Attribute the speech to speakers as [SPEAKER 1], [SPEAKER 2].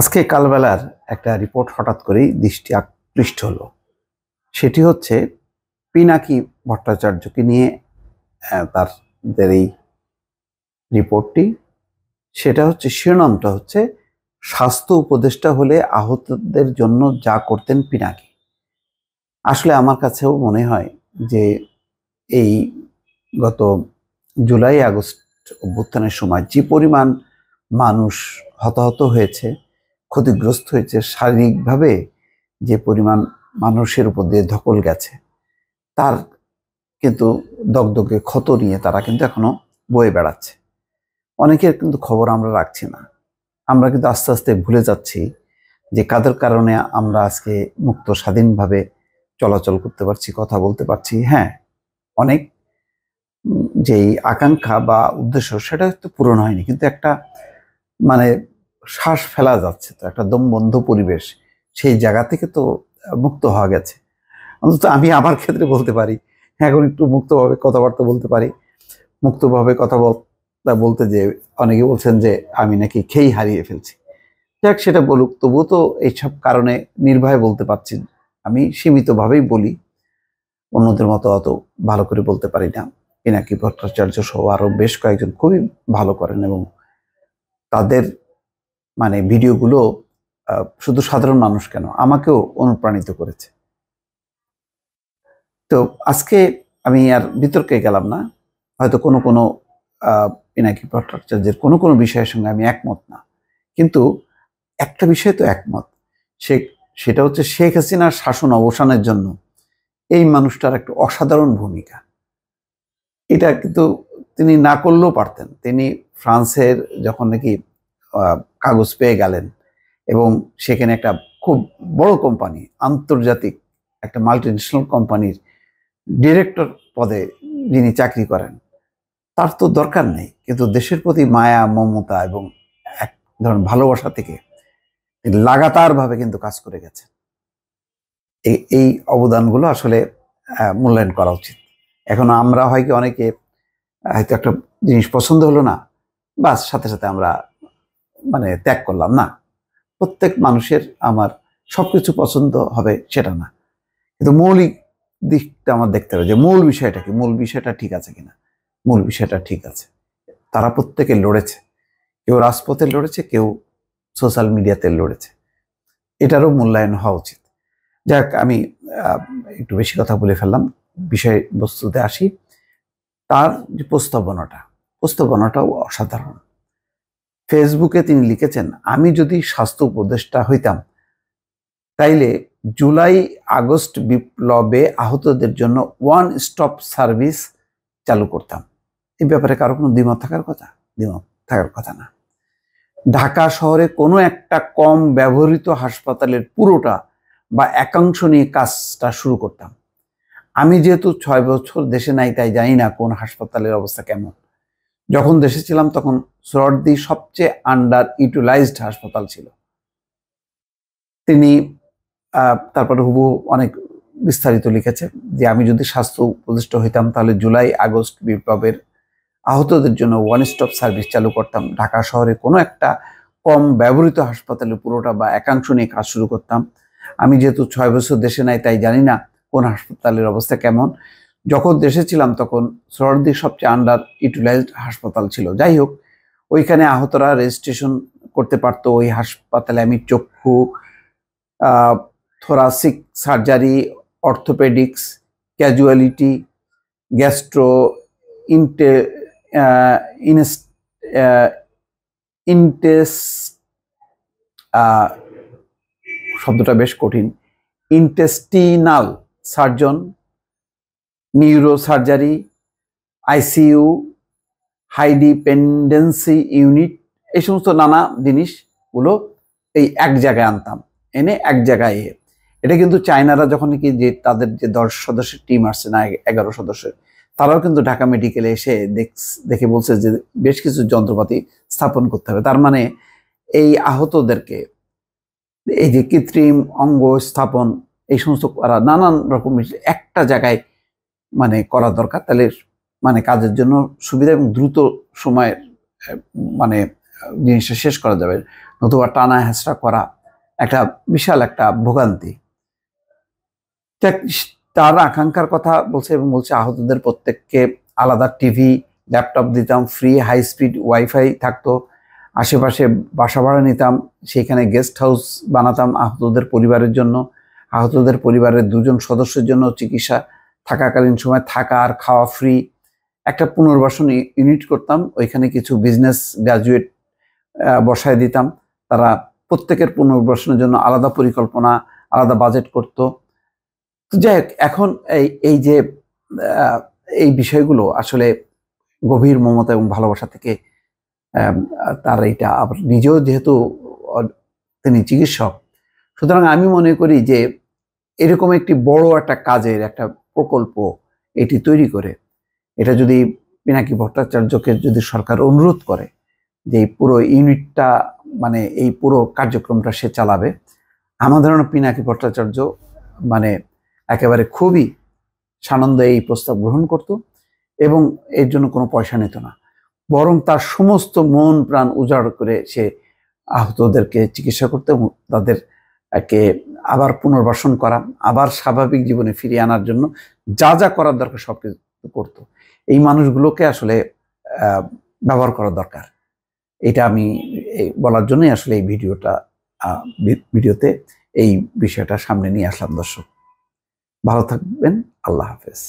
[SPEAKER 1] আজকে কালবেলার একটা রিপোর্ট হঠাৎ করেই দৃষ্টি আকৃষ্ট হলো সেটি হচ্ছে পিনাকি ভট্টাচার্যকে নিয়ে তারদের এই রিপোর্টটি সেটা হচ্ছে শিরোনামটা হচ্ছে স্বাস্থ্য উপদেষ্টা হলে আহতদের জন্য যা করতেন পিনাকি আসলে আমার কাছেও মনে হয় যে এই গত জুলাই আগস্ট অভ্যুত্থানের সময় যে পরিমাণ মানুষ হতাহত হয়েছে ক্ষতিগ্রস্ত হয়েছে শারীরিকভাবে যে পরিমাণ মানুষের উপর দিয়ে ধকল গেছে তার কিন্তু দগদগে ক্ষত নিয়ে তারা কিন্তু এখনও বয়ে বেড়াচ্ছে অনেকের কিন্তু খবর আমরা রাখছি না আমরা কিন্তু আস্তে আস্তে ভুলে যাচ্ছি যে কাদের কারণে আমরা আজকে মুক্ত স্বাধীনভাবে চলাচল করতে পারছি কথা বলতে পারছি হ্যাঁ অনেক যেই আকাঙ্ক্ষা বা উদ্দেশ্য সেটা তো পূরণ হয়নি কিন্তু একটা মানে শ্বাস ফেলা যাচ্ছে তো একটা দমবন্ধ পরিবেশ সেই জায়গা থেকে তো মুক্ত হওয়া গেছে অন্তত আমি আমার ক্ষেত্রে বলতে পারি এখন একটু মুক্তভাবে কথাবার্তা বলতে পারি মুক্তভাবে কথাবার্তা বলতে যে অনেকে বলছেন যে আমি নাকি খেই হারিয়ে ফেলছি যাক সেটা বলুক তবুও তো এইসব কারণে নির্ভয়ে বলতে পারছি আমি সীমিতভাবেই বলি অন্যদের মতো অত ভালো করে বলতে পারি না পিনাকি ভট্টাচার্য সহ আরও বেশ কয়েকজন খুবই ভালো করেন এবং তাদের মানে ভিডিওগুলো শুধু সাধারণ মানুষ কেন আমাকেও অনুপ্রাণিত করেছে তো আজকে আমি আর বিতর্কে গেলাম না হয়তো কোনো কোনো পিনাকি ভট্টাচার্যের কোনো কোনো বিষয়ের সঙ্গে আমি একমত না কিন্তু একটা বিষয় তো একমত সে সেটা হচ্ছে শেখ হাসিনার শাসন অবসানের জন্য এই মানুষটার একটা অসাধারণ ভূমিকা এটা কিন্তু তিনি না করলেও পারতেন তিনি ফ্রান্সের যখন নাকি কাগজ পেয়ে গেলেন এবং সেখানে একটা খুব বড় কোম্পানি আন্তর্জাতিক একটা মাল্টিন্যাশনাল কোম্পানির ডিরেক্টর পদে যিনি চাকরি করেন তার তো দরকার নেই কিন্তু দেশের প্রতি মায়া মমতা এবং এক ধরনের ভালোবাসা থেকে লাগাতারভাবে কিন্তু কাজ করে গেছে এই এই অবদানগুলো আসলে মূল্যায়ন করা উচিত এখন আমরা হয় কি অনেকে হয়তো একটা জিনিস পছন্দ হলো না বাস সাথে সাথে আমরা মানে ত্যাগ করলাম না প্রত্যেক মানুষের আমার সব কিছু পছন্দ হবে সেটা না কিন্তু মৌলিক দিকটা আমার দেখতে হবে যে মূল বিষয়টা কি মূল বিষয়টা ঠিক আছে কিনা মূল বিষয়টা ঠিক আছে তারা প্রত্যেকে লড়েছে কেউ রাজপথে লড়েছে কেউ সোশ্যাল মিডিয়াতে লড়েছে এটারও মূল্যায়ন হওয়া উচিত যাক আমি একটু বেশি কথা বলে ফেললাম বিষয়বস্তুতে আসি তার যে প্রস্তাবনাটা প্রস্তাবনাটাও অসাধারণ ফেসবুকে তিনি লিখেছেন আমি যদি স্বাস্থ্য উপদেষ্টা হইতাম তাইলে জুলাই আগস্ট বিপ্লবে আহতদের জন্য ওয়ান স্টপ সার্ভিস চালু করতাম এই ব্যাপারে কারো কোনো দ্বিমত থাকার কথা দ্বিমত থাকার কথা না ঢাকা শহরে কোনো একটা কম ব্যবহৃত হাসপাতালের পুরোটা বা একাংশ নিয়ে কাজটা শুরু করতাম আমি যেহেতু ছয় বছর দেশে নাই তাই জানি না কোন হাসপাতালের অবস্থা কেমন যখন দেশে ছিলাম তখন সরদি সবচেয়ে আন্ডার ইউটিলাইজড হাসপাতাল ছিল তিনি তারপরে হুবু অনেক বিস্তারিত লিখেছে যে আমি যদি স্বাস্থ্য উপদিষ্ট হইতাম তাহলে জুলাই আগস্ট বিপ্লবের আহতদের জন্য ওয়ান স্টপ সার্ভিস চালু করতাম ঢাকা শহরে কোনো একটা কম ব্যবহৃত হাসপাতালে পুরোটা বা একাংশ নিয়ে কাজ শুরু করতাম আমি যেহেতু ছয় বছর দেশে নাই তাই জানি না কোন হাসপাতালের অবস্থা কেমন যখন দেশে ছিলাম তখন সরদির সবচেয়ে আন্ডার ইউটিলাইজড হাসপাতাল ছিল যাই হোক ওইখানে আহতরা রেজিস্ট্রেশন করতে পারত ওই হাসপাতালে আমি চক্ষু thoracic surgery orthopaedics casualty gastro ইনটে ইনস ইনটেস শব্দটা বেশ কঠিন intestinal surgeon neuro surgery ICU high dependency unit এই সমস্ত নানা জিনিসগুলো এই এক জায়গায় আনতাম এনে এক জায়গায় এটা কিন্তু চায়নারা যখন কি যে তাদের যে দশ সদস্যের টিম আসছে না এগারো সদস্যের তারাও কিন্তু ঢাকা মেডিকেলে এসে দেখে বলছে যে বেশ কিছু যন্ত্রপাতি স্থাপন করতে হবে তার মানে এই আহতদেরকে এই যে কৃত্রিম অঙ্গ স্থাপন এই সমস্ত করা নানান রকম একটা জায়গায় মানে করা দরকার তাহলে মানে কাজের জন্য সুবিধা এবং দ্রুত সময়ের মানে জিনিসটা শেষ করা যাবে নতুবা টানা হ্যাঁচড়া করা একটা বিশাল একটা ভোগান্তি তার আকাঙ্ক্ষার কথা বলছে এবং বলছে আহতদের প্রত্যেককে আলাদা টিভি ল্যাপটপ দিতাম ফ্রি হাই স্পিড ওয়াইফাই থাকতো আশেপাশে বাসা ভাড়া নিতাম সেখানে গেস্ট হাউস বানাতাম আহতদের পরিবারের জন্য আহতদের পরিবারের দুজন সদস্যের জন্য চিকিৎসা থাকাকালীন সময় থাকা আর খাওয়া ফ্রি একটা পুনর্বাসন ইউনিট করতাম ওইখানে কিছু বিজনেস গ্রাজুয়েট বসায় দিতাম তারা প্রত্যেকের পুনর্বাসনের জন্য আলাদা পরিকল্পনা আলাদা বাজেট করত তো যাই হোক এখন এই এই যে এই বিষয়গুলো আসলে গভীর মমতা এবং ভালোবাসা থেকে তার এইটা আবার নিজেও যেহেতু তিনি চিকিৎসক সুতরাং আমি মনে করি যে এরকম একটি বড় একটা কাজের একটা প্রকল্প এটি তৈরি করে এটা যদি পিনাকি ভট্টাচার্যকে যদি সরকার অনুরোধ করে যে এই পুরো ইউনিটটা মানে এই পুরো কার্যক্রমটা সে চালাবে আমার ধারণা পিনাকি ভট্টাচার্য মানে একেবারে খুবই সানন্দে এই প্রস্তাব গ্রহণ করত এবং এর জন্য কোনো পয়সা নিত না বরং তার সমস্ত মন প্রাণ উজাড় করে সে আহতদেরকে চিকিৎসা করতে এবং তাদের কে আবার পুনর্বাসন করা আবার স্বাভাবিক জীবনে ফিরিয়ে আনার জন্য যা যা করার দরকার সব কিছু করতো এই মানুষগুলোকে আসলে ব্যবহার করা দরকার এটা আমি বলার জন্যই আসলে এই ভিডিওটা ভিডিওতে এই বিষয়টা সামনে নিয়ে আসলাম দর্শক ভালো থাকবেন আল্লাহ হাফেজ